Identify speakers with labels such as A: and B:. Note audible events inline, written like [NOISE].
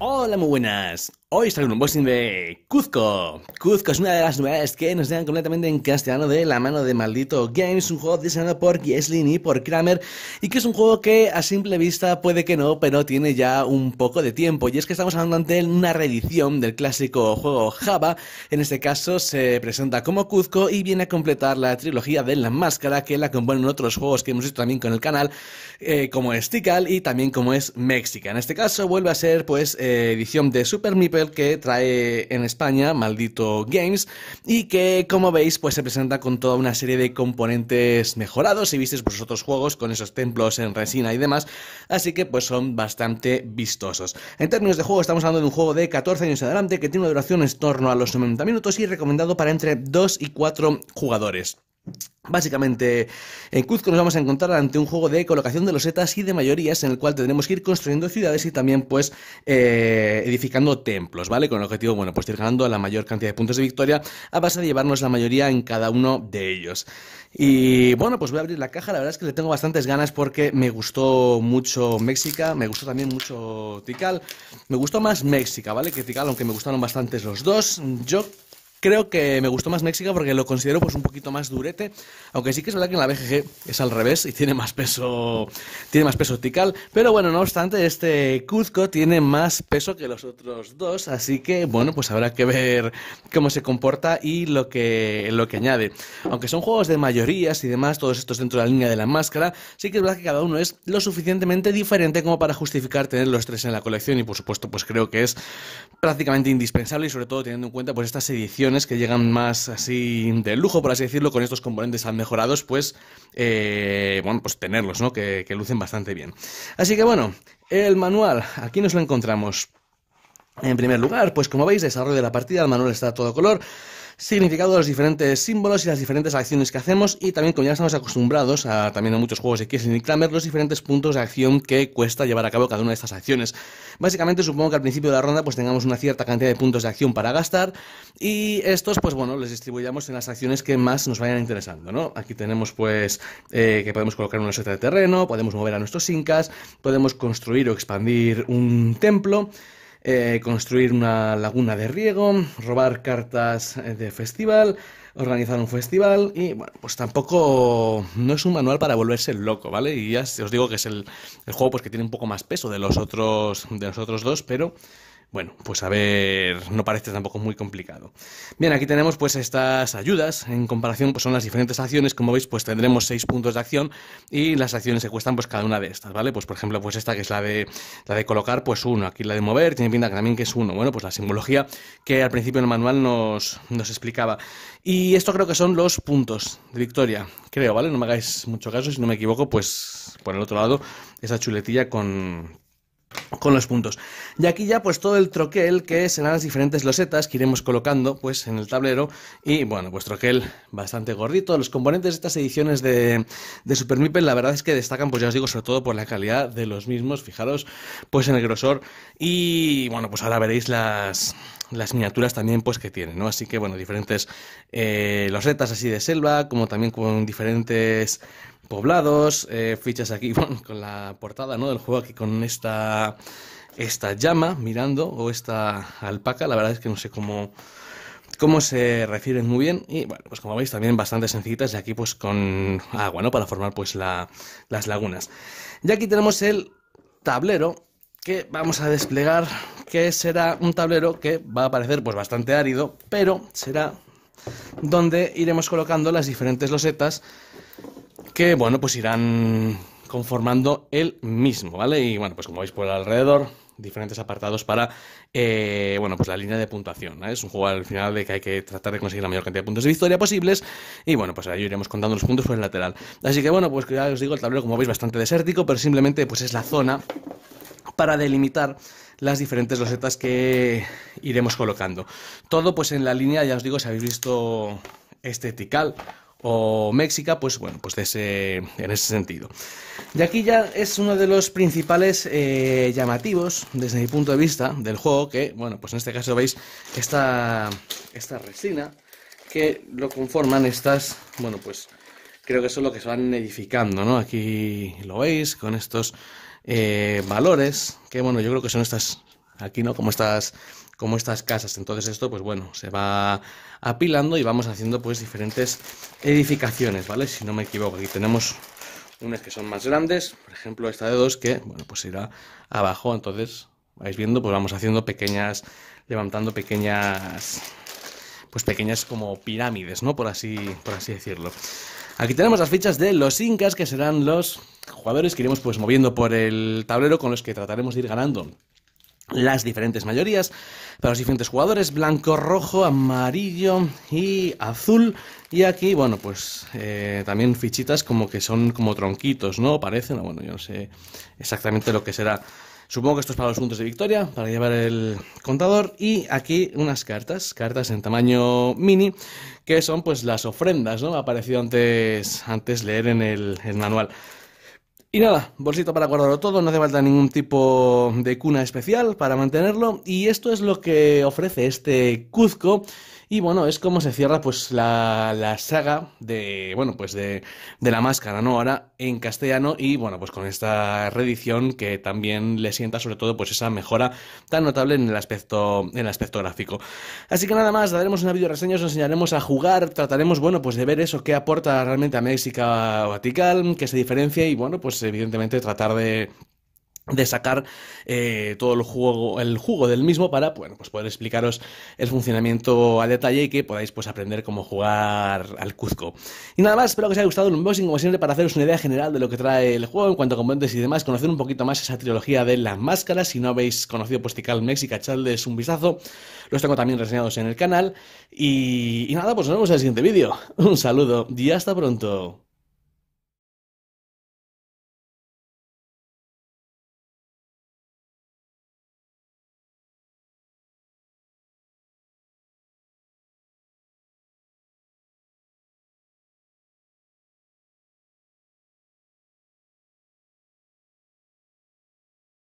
A: Hola, muy buenas. Hoy traigo un unboxing de Cuzco. Cuzco es una de las novedades que nos llegan completamente en castellano de la mano de Maldito Games, un juego diseñado por Gieslin y por Kramer, y que es un juego que a simple vista puede que no, pero tiene ya un poco de tiempo, y es que estamos hablando ante una reedición del clásico juego Java, en este caso se presenta como Cuzco y viene a completar la trilogía de la máscara que la componen otros juegos que hemos visto también con el canal, eh, como es Tical y también como es Mexica. En este caso vuelve a ser pues eh, edición de Super miper que trae en España Maldito Games y que como veis pues se presenta con toda una serie de componentes mejorados si visteis vosotros juegos con esos templos en resina y demás, así que pues son bastante vistosos. En términos de juego estamos hablando de un juego de 14 años adelante que tiene una duración en torno a los 90 minutos y recomendado para entre 2 y 4 jugadores. Básicamente, en Cuzco nos vamos a encontrar ante un juego de colocación de losetas y de mayorías en el cual tendremos que ir construyendo ciudades y también pues eh, edificando templos, ¿vale? Con el objetivo, bueno, pues ir ganando la mayor cantidad de puntos de victoria a base de llevarnos la mayoría en cada uno de ellos. Y bueno, pues voy a abrir la caja, la verdad es que le tengo bastantes ganas porque me gustó mucho México, me gustó también mucho Tikal, me gustó más México, ¿vale? Que Tikal, aunque me gustaron bastantes los dos, yo Creo que me gustó más México porque lo considero pues un poquito más durete, aunque sí que es verdad que en la BGG es al revés y tiene más peso, tiene más peso tical, pero bueno, no obstante, este Cuzco tiene más peso que los otros dos, así que bueno, pues habrá que ver cómo se comporta y lo que, lo que añade. Aunque son juegos de mayorías y demás, todos estos dentro de la línea de la máscara, sí que es verdad que cada uno es lo suficientemente diferente como para justificar tener los tres en la colección y por supuesto pues creo que es prácticamente indispensable y sobre todo teniendo en cuenta pues estas ediciones que llegan más así de lujo, por así decirlo, con estos componentes mejorados, pues, eh, bueno, pues tenerlos, ¿no? Que, que lucen bastante bien. Así que bueno, el manual, aquí nos lo encontramos. En primer lugar, pues como veis, desarrollo de la partida, el manual está todo color significado de los diferentes símbolos y las diferentes acciones que hacemos y también como ya estamos acostumbrados a también a muchos juegos de Kissing y Clammer los diferentes puntos de acción que cuesta llevar a cabo cada una de estas acciones. Básicamente supongo que al principio de la ronda pues tengamos una cierta cantidad de puntos de acción para gastar y estos pues bueno les distribuyamos en las acciones que más nos vayan interesando, ¿no? Aquí tenemos pues eh, que podemos colocar una seta de terreno, podemos mover a nuestros incas, podemos construir o expandir un templo eh, construir una laguna de riego, robar cartas eh, de festival, organizar un festival y bueno, pues tampoco no es un manual para volverse loco, ¿vale? Y ya os digo que es el, el juego pues que tiene un poco más peso de los otros, de los otros dos, pero... Bueno, pues a ver, no parece tampoco muy complicado. Bien, aquí tenemos pues estas ayudas. En comparación, pues son las diferentes acciones. Como veis, pues tendremos seis puntos de acción y las acciones se cuestan pues cada una de estas, ¿vale? Pues por ejemplo, pues esta que es la de, la de colocar, pues uno. Aquí la de mover, tiene pinta que también que es uno. Bueno, pues la simbología que al principio en el manual nos, nos explicaba. Y esto creo que son los puntos de victoria, creo, ¿vale? No me hagáis mucho caso, si no me equivoco, pues por el otro lado, esa chuletilla con con los puntos. Y aquí ya pues todo el troquel que en las diferentes losetas que iremos colocando pues en el tablero y bueno pues troquel bastante gordito. Los componentes de estas ediciones de, de Super Meeple la verdad es que destacan pues ya os digo sobre todo por la calidad de los mismos, fijaros pues en el grosor y bueno pues ahora veréis las, las miniaturas también pues que tienen, ¿no? Así que bueno, diferentes eh, losetas así de selva, como también con diferentes poblados, eh, fichas aquí [LAUGHS] con la portada ¿no? del juego, aquí con esta, esta llama mirando o esta alpaca, la verdad es que no sé cómo, cómo se refieren muy bien y bueno, pues como veis también bastante sencillitas y aquí pues con agua, ¿no? Para formar pues la, las lagunas. Y aquí tenemos el tablero que vamos a desplegar, que será un tablero que va a parecer pues bastante árido, pero será donde iremos colocando las diferentes losetas que, bueno, pues irán conformando el mismo, ¿vale? Y bueno, pues como veis por alrededor, diferentes apartados para, eh, bueno, pues la línea de puntuación. Es un juego al final de que hay que tratar de conseguir la mayor cantidad de puntos de victoria posibles. Y bueno, pues ahí iremos contando los puntos por el lateral. Así que bueno, pues ya os digo, el tablero como veis bastante desértico, pero simplemente pues es la zona para delimitar las diferentes losetas que iremos colocando. Todo pues en la línea, ya os digo, si habéis visto este o México, pues bueno, pues en ese sentido. Y aquí ya es uno de los principales eh, llamativos desde mi punto de vista del juego, que bueno, pues en este caso veis esta, esta resina que lo conforman estas, bueno, pues creo que eso es lo que se van edificando, ¿no? Aquí lo veis con estos eh, valores, que bueno, yo creo que son estas, aquí, ¿no? Como estas como estas casas. Entonces esto, pues bueno, se va apilando y vamos haciendo pues diferentes edificaciones, ¿vale? Si no me equivoco, aquí tenemos unas que son más grandes, por ejemplo esta de dos que, bueno, pues irá abajo, entonces vais viendo, pues vamos haciendo pequeñas, levantando pequeñas, pues pequeñas como pirámides, ¿no? Por así, por así decirlo. Aquí tenemos las fichas de los incas, que serán los jugadores que iremos pues moviendo por el tablero con los que trataremos de ir ganando las diferentes mayorías para los diferentes jugadores blanco rojo amarillo y azul y aquí bueno pues eh, también fichitas como que son como tronquitos no parecen bueno yo no sé exactamente lo que será supongo que esto es para los puntos de victoria para llevar el contador y aquí unas cartas cartas en tamaño mini que son pues las ofrendas no ha parecido antes antes leer en el manual y nada, bolsito para guardarlo todo, no hace falta ningún tipo de cuna especial para mantenerlo y esto es lo que ofrece este Cuzco y bueno, es como se cierra pues la, la saga de, bueno, pues de, de, la máscara, ¿no? Ahora en castellano y bueno, pues con esta reedición que también le sienta sobre todo pues esa mejora tan notable en el aspecto, en el aspecto gráfico. Así que nada más, daremos una video reseña, os enseñaremos a jugar, trataremos, bueno, pues de ver eso qué aporta realmente a México Vatical, qué se diferencia y bueno, pues evidentemente tratar de de sacar eh, todo el juego, el jugo del mismo para bueno, pues poder explicaros el funcionamiento a detalle y que podáis pues aprender cómo jugar al Cuzco. Y nada más, espero que os haya gustado el unboxing como siempre para haceros una idea general de lo que trae el juego en cuanto a componentes y demás, conocer un poquito más esa trilogía de las máscaras, si no habéis conocido Postical Mexica, echadles un vistazo, los tengo también reseñados en el canal y nada, pues nos vemos en el siguiente vídeo. Un saludo y hasta pronto.